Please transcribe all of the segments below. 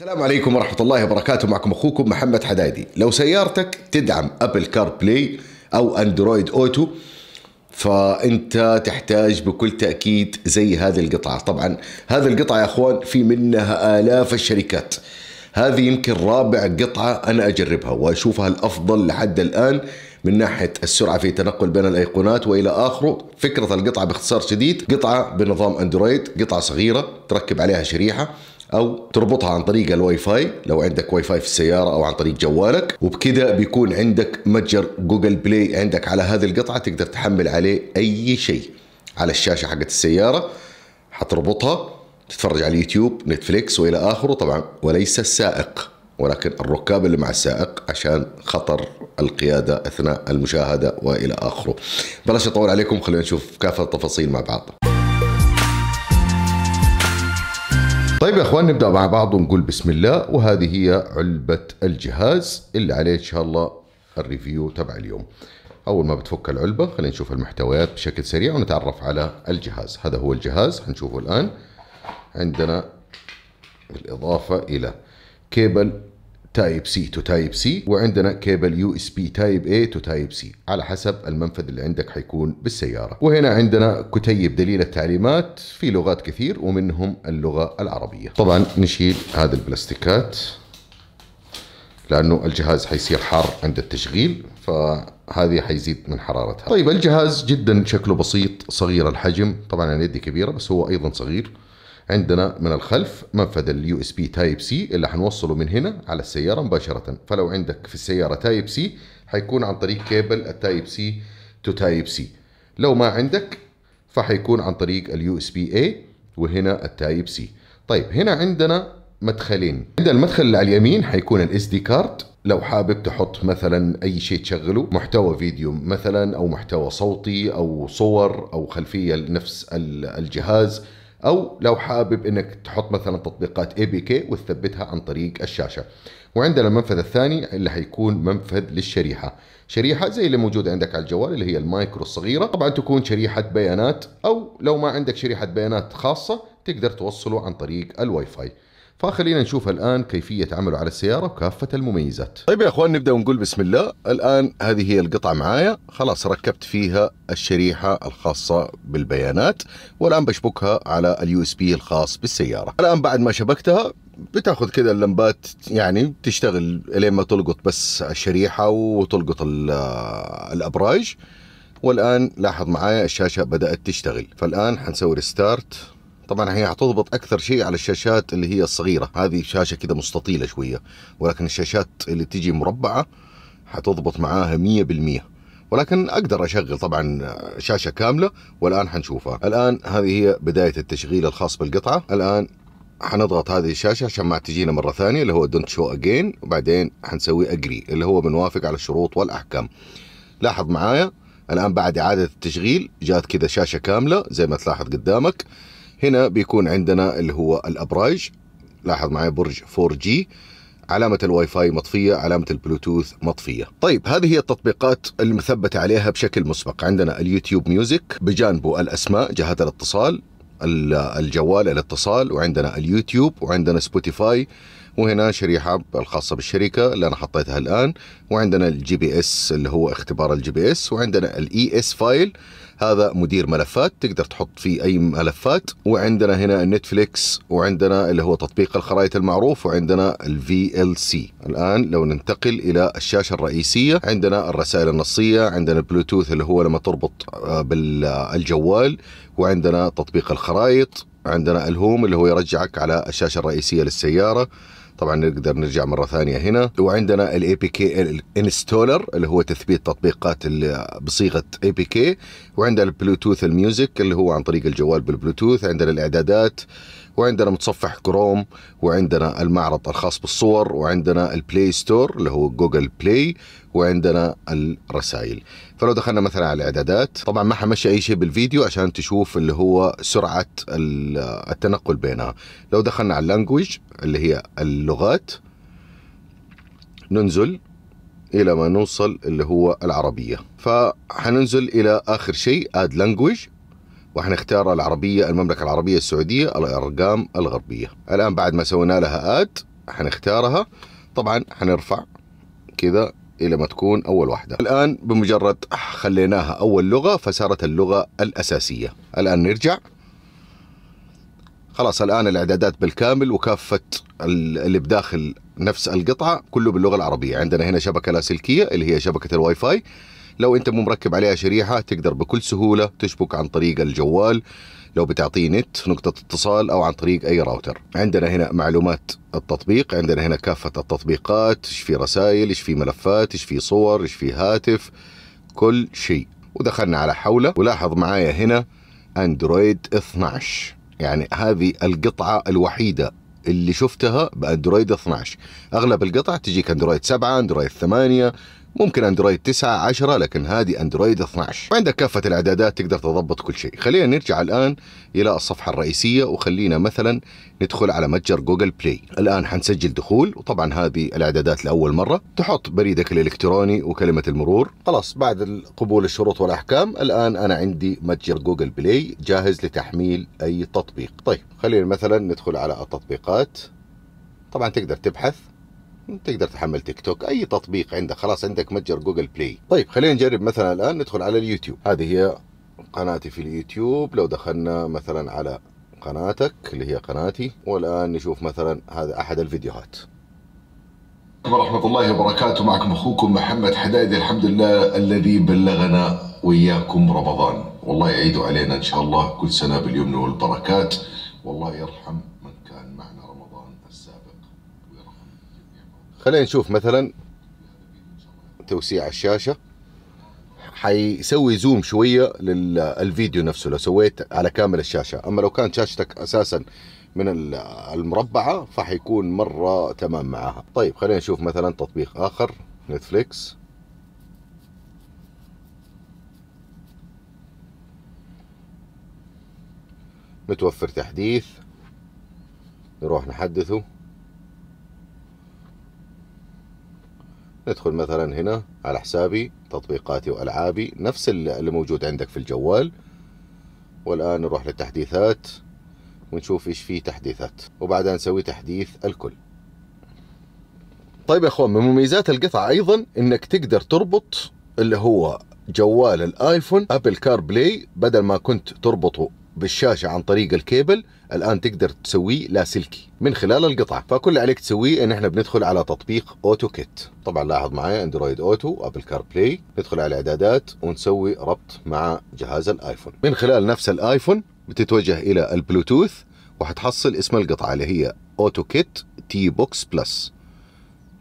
السلام عليكم ورحمة الله وبركاته معكم أخوكم محمد حدايدي لو سيارتك تدعم أبل كار بلاي أو أندرويد أوتو فأنت تحتاج بكل تأكيد زي هذه القطعة طبعا هذه القطعة يا أخوان في منها آلاف الشركات هذه يمكن رابع قطعة أنا أجربها وأشوفها الأفضل لحد الآن من ناحية السرعة في التنقل بين الأيقونات وإلى آخره فكرة القطعة باختصار شديد قطعة بنظام أندرويد قطعة صغيرة تركب عليها شريحة او تربطها عن طريق الواي فاي لو عندك واي فاي في السياره او عن طريق جوالك وبكذا بيكون عندك متجر جوجل بلاي عندك على هذه القطعه تقدر تحمل عليه اي شيء على الشاشه حقت السياره حتربطها تتفرج على اليوتيوب نتفليكس والى اخره طبعا وليس السائق ولكن الركاب اللي مع السائق عشان خطر القياده اثناء المشاهده والى اخره. بلاش اطول عليكم خلينا نشوف كافه التفاصيل مع بعض. طيب يا اخوان نبدا مع بعض ونقول بسم الله وهذه هي علبه الجهاز اللي عليه ان شاء الله الريفيو تبع اليوم اول ما بتفك العلبه خلينا نشوف المحتويات بشكل سريع ونتعرف على الجهاز هذا هو الجهاز هنشوفه الان عندنا بالاضافه الى كيبل تايب سي تو تايب سي وعندنا كيبل يو اس بي تايب اي تو تايب سي على حسب المنفذ اللي عندك حيكون بالسياره وهنا عندنا كتيب دليل التعليمات في لغات كثير ومنهم اللغه العربيه طبعا نشيل هذه البلاستيكات لانه الجهاز حيصير حار عند التشغيل فهذه حيزيد من حرارتها طيب الجهاز جدا شكله بسيط صغير الحجم طبعا اليد كبيره بس هو ايضا صغير عندنا من الخلف منفذ اليو اس بي تايب سي اللي هنوصله من هنا على السياره مباشره فلو عندك في السياره تايب سي هيكون عن طريق كيبل التايب سي تو تايب سي لو ما عندك فحيكون عن طريق اليو اس بي اي وهنا التايب سي طيب هنا عندنا مدخلين عند المدخل اللي على اليمين حيكون الاس دي كارد لو حابب تحط مثلا اي شيء تشغله محتوى فيديو مثلا او محتوى صوتي او صور او خلفيه لنفس الجهاز او لو حابب انك تحط مثلا تطبيقات اي بي كي وتثبتها عن طريق الشاشه وعندنا المنفذ الثاني اللي حيكون منفذ للشريحه شريحه زي اللي موجوده عندك على الجوال اللي هي المايكرو الصغيره طبعا تكون شريحه بيانات او لو ما عندك شريحه بيانات خاصه تقدر توصله عن طريق الواي فاي فخلينا نشوف الآن كيفية عمله على السيارة وكافة المميزات طيب يا أخوان نبدأ ونقول بسم الله الآن هذه هي القطعة معايا خلاص ركبت فيها الشريحة الخاصة بالبيانات والآن بشبكها على اليو اس بي الخاص بالسيارة الآن بعد ما شبكتها بتاخذ كذا اللمبات يعني تشتغل لين ما تلقط بس الشريحه وتلقط آه، الابراج والان لاحظ معايا الشاشه بدات تشتغل فالان حنسوي ريستارت طبعا هي هتضبط اكثر شيء على الشاشات اللي هي الصغيره هذه شاشه كده مستطيله شويه ولكن الشاشات اللي تجي مربعه هتضبط معاها 100% ولكن اقدر اشغل طبعا شاشه كامله والان حنشوفها الان هذه هي بدايه التشغيل الخاص بالقطعه الان حنضغط هذه الشاشه عشان ما تجينا مره ثانيه اللي هو دونت شو اجين وبعدين حنسوي اجري اللي هو بنوافق على الشروط والاحكام لاحظ معايا الان بعد اعاده التشغيل جات كذا شاشه كامله زي ما تلاحظ قدامك هنا بيكون عندنا اللي هو الابراج لاحظ معي برج 4 جي علامة الواي فاي مطفية علامة البلوتوث مطفية طيب هذه هي التطبيقات المثبتة عليها بشكل مسبق عندنا اليوتيوب ميوزك بجانبه الأسماء جهات الاتصال الجوال الاتصال وعندنا اليوتيوب وعندنا سبوتيفاي وهنا شريحه الخاصه بالشركه اللي انا حطيتها الان وعندنا الجي بي اس اللي هو اختبار الجي بي اس وعندنا الاي اس فايل هذا مدير ملفات تقدر تحط فيه اي ملفات وعندنا هنا النتفليكس وعندنا اللي هو تطبيق الخرائط المعروف وعندنا الفي ال سي الان لو ننتقل الى الشاشه الرئيسيه عندنا الرسائل النصيه عندنا البلوتوث اللي هو لما تربط آه، بالجوال وعندنا تطبيق الخرائط عندنا الهوم اللي هو يرجعك على الشاشه الرئيسيه للسياره طبعا نقدر نرجع مره ثانيه هنا وعندنا الاي بي كي انستولر اللي هو تثبيت تطبيقات بصيغه اي بي كي وعندنا البلوتوث الميوزك اللي هو عن طريق الجوال بالبلوتوث عندنا الاعدادات وعندنا متصفح كروم وعندنا المعرض الخاص بالصور وعندنا البلاي ستور اللي هو جوجل بلاي وعندنا الرسائل فلو دخلنا مثلا على الاعدادات طبعا ما حمشي اي شيء بالفيديو عشان تشوف اللي هو سرعه التنقل بينها لو دخلنا على اللانجوج اللي هي اللغات ننزل الى ما نوصل اللي هو العربيه فحننزل الى اخر شيء اد لانجوج وحنختار العربية المملكة العربية السعودية الأرقام الغربية الآن بعد ما سوينا لها آت حنختارها طبعا حنرفع كذا إلى ما تكون أول واحدة الآن بمجرد خليناها أول لغة فصارت اللغة الأساسية الآن نرجع خلاص الآن الإعدادات بالكامل وكافة اللي بداخل نفس القطعة كله باللغة العربية عندنا هنا شبكة لاسلكية اللي هي شبكة الواي فاي لو انت مو مركب عليها شريحه تقدر بكل سهوله تشبك عن طريق الجوال لو بتعطيه نت نقطة اتصال أو عن طريق أي راوتر عندنا هنا معلومات التطبيق عندنا هنا كافة التطبيقات إيش في رسائل إيش في ملفات إيش في صور إيش في هاتف كل شيء ودخلنا على حوله ولاحظ معايا هنا أندرويد 12 يعني هذه القطعة الوحيدة اللي شفتها باندرويد 12 اغلب القطع تجيك اندرويد 7 اندرويد 8 ممكن اندرويد 9 10 لكن هذه اندرويد 12 وعندك كافه الاعدادات تقدر تضبط كل شيء خلينا نرجع الان الى الصفحه الرئيسيه وخلينا مثلا ندخل على متجر جوجل بلاي الان حنسجل دخول وطبعا هذه الاعدادات لاول مره تحط بريدك الالكتروني وكلمه المرور خلاص بعد قبول الشروط والاحكام الان انا عندي متجر جوجل بلاي جاهز لتحميل اي تطبيق طيب خلينا مثلا ندخل على التطبيقات طبعا تقدر تبحث تقدر تحمل تيك توك اي تطبيق عندك خلاص عندك متجر جوجل بلاي طيب خلينا نجرب مثلا الان ندخل على اليوتيوب هذه هي قناتي في اليوتيوب لو دخلنا مثلا على قناتك اللي هي قناتي والان نشوف مثلا هذا احد الفيديوهات ورحمة الله وبركاته معكم أخوكم محمد حدايدي الحمد لله الذي بلغنا وإياكم رمضان والله يعيد علينا إن شاء الله كل سنة باليمن والبركات والله يرحم خلينا نشوف مثلا توسيع الشاشة حيسوي زوم شوية للفيديو نفسه لو سويت على كامل الشاشة أما لو كانت شاشتك أساسا من المربعة فحيكون مرة تمام معاها طيب خلينا نشوف مثلا تطبيق آخر نتفليكس متوفر تحديث نروح نحدثه ندخل مثلا هنا على حسابي تطبيقاتي والعابي نفس اللي موجود عندك في الجوال والان نروح للتحديثات ونشوف ايش فيه تحديثات وبعدها نسوي تحديث الكل طيب يا اخوان من مميزات القطعة ايضا انك تقدر تربط اللي هو جوال الايفون ابل كار بلاي بدل ما كنت تربطه بالشاشه عن طريق الكيبل الان تقدر تسويه لاسلكي من خلال القطعه فكل عليك تسويه ان احنا بندخل على تطبيق اوتو كيت طبعا لاحظ معي اندرويد اوتو ابل كار بلاي ندخل على الاعدادات ونسوي ربط مع جهاز الايفون من خلال نفس الايفون بتتوجه الى البلوتوث وحتحصل اسم القطعه اللي هي اوتو كيت تي بوكس بلس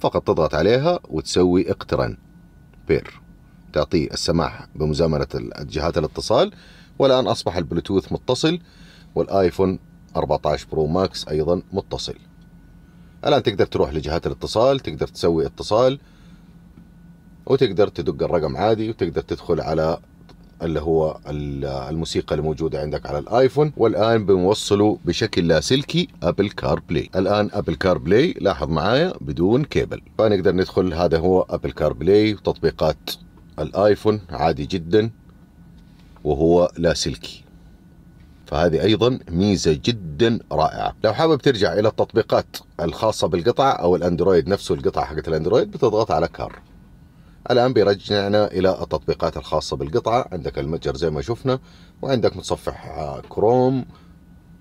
فقط تضغط عليها وتسوي اقترن بير تعطيه السماح بمزامنه جهات الاتصال والآن أصبح البلوتوث متصل والآيفون 14 برو ماكس أيضا متصل الآن تقدر تروح لجهات الاتصال تقدر تسوي اتصال وتقدر تدق الرقم عادي وتقدر تدخل على اللي هو الموسيقى الموجودة عندك على الايفون والآن بنوصله بشكل لاسلكي ابل كار بلاي الآن ابل كار بلاي لاحظ معايا بدون كيبل فنقدر ندخل هذا هو ابل كار بلاي وتطبيقات الايفون عادي جدا وهو لاسلكي فهذه أيضا ميزة جدا رائعة لو حابب ترجع إلى التطبيقات الخاصة بالقطعة أو الأندرويد نفسه القطعة حقت الأندرويد بتضغط على كار الآن بيرجعنا إلى التطبيقات الخاصة بالقطعة عندك المتجر زي ما شفنا وعندك متصفح كروم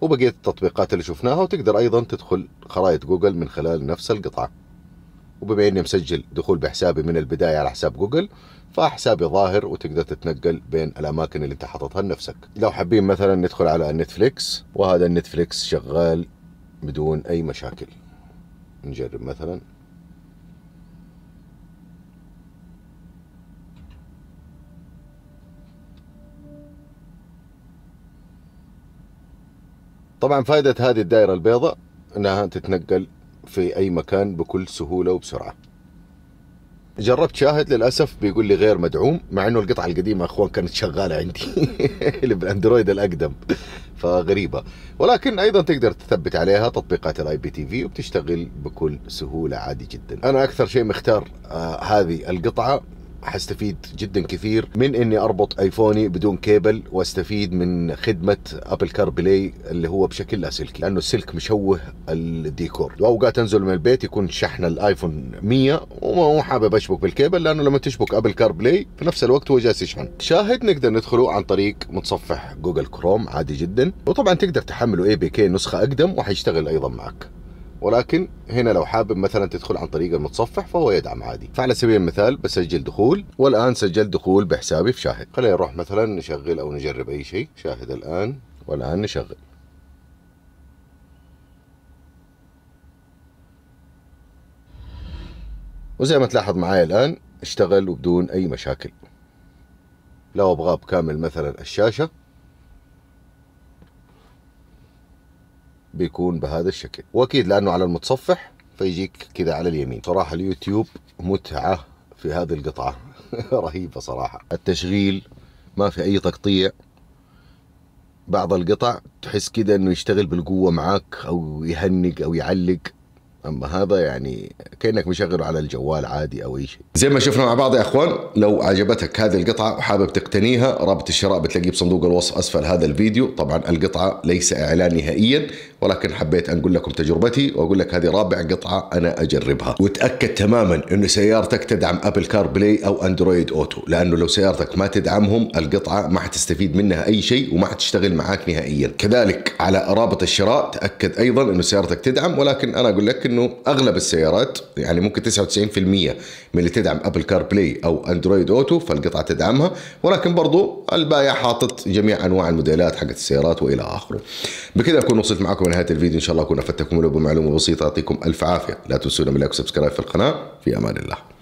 وبقية التطبيقات اللي شفناها وتقدر أيضا تدخل خرائط جوجل من خلال نفس القطعة وبما اني مسجل دخول بحسابي من البدايه على حساب جوجل فحسابي ظاهر وتقدر تتنقل بين الاماكن اللي انت حاططها لنفسك لو حابين مثلا ندخل على نتفليكس وهذا النتفليكس شغال بدون اي مشاكل نجرب مثلا طبعا فائدة هذه الدائرة البيضاء انها تتنقل في اي مكان بكل سهولة وبسرعة جربت شاهد للاسف بيقول لي غير مدعوم مع انه القطعه القديمه اخوان كانت شغاله عندي اللي بالاندرويد الاقدم فغريبه ولكن ايضا تقدر تثبت عليها تطبيقات الاي بي تي في وبتشتغل بكل سهوله عادي جدا انا اكثر شيء مختار آه هذه القطعه حستفيد جدا كثير من اني اربط ايفوني بدون كيبل واستفيد من خدمه ابل كار بلاي اللي هو بشكل لاسلكي لانه السلك مشوه الديكور واوقات انزل من البيت يكون شحن الايفون 100 وما حابب اشبك بالكيبل لانه لما تشبك ابل كار بلاي في نفس الوقت هو جالس يشحن شاهد نقدر ندخله عن طريق متصفح جوجل كروم عادي جدا وطبعا تقدر تحمله اي بي كي نسخه اقدم وحيشتغل ايضا معك ولكن هنا لو حابب مثلا تدخل عن طريق المتصفح فهو يدعم عادي فعلى سبيل المثال بسجل دخول والان سجل دخول بحسابي في شاهد خلينا نروح مثلا نشغل او نجرب اي شيء شاهد الان والان نشغل وزي ما تلاحظ معايا الان اشتغل وبدون اي مشاكل لو ابغى بكامل مثلا الشاشه بيكون بهذا الشكل واكيد لانه على المتصفح فيجيك كذا على اليمين صراحه اليوتيوب متعه في هذه القطعه رهيبه صراحه التشغيل ما في اي تقطيع بعض القطع تحس كذا انه يشتغل بالقوه معاك او يهنق او يعلق اما هذا يعني كانك مشغله على الجوال عادي او اي شيء زي ما شفنا مع بعض يا اخوان لو عجبتك هذه القطعه وحابب تقتنيها رابط الشراء بتلاقيه بصندوق الوصف اسفل هذا الفيديو طبعا القطعه ليس اعلان نهائيا ولكن حبيت أنقل لكم تجربتي وأقول لك هذه رابع قطعة أنا أجربها وتأكد تماما أن سيارتك تدعم أبل كار بلاي أو أندرويد أوتو لأنه لو سيارتك ما تدعمهم القطعة ما حتستفيد منها أي شيء وما حتشتغل معاك نهائيا كذلك على رابط الشراء تأكد أيضا أن سيارتك تدعم ولكن أنا أقول لك أنه أغلب السيارات يعني ممكن 99% من اللي تدعم أبل كار بلاي أو أندرويد أوتو فالقطعة تدعمها ولكن برضو البائع حاطط جميع أنواع الموديلات حقت السيارات وإلى آخره بكذا أكون وصلت معكم ونهايه الفيديو ان شاء الله اكون افدتكم ولو بمعلومه بسيطه اعطيكم الف عافيه لا تنسونا من لايك وسبسكرايب في القناه في امان الله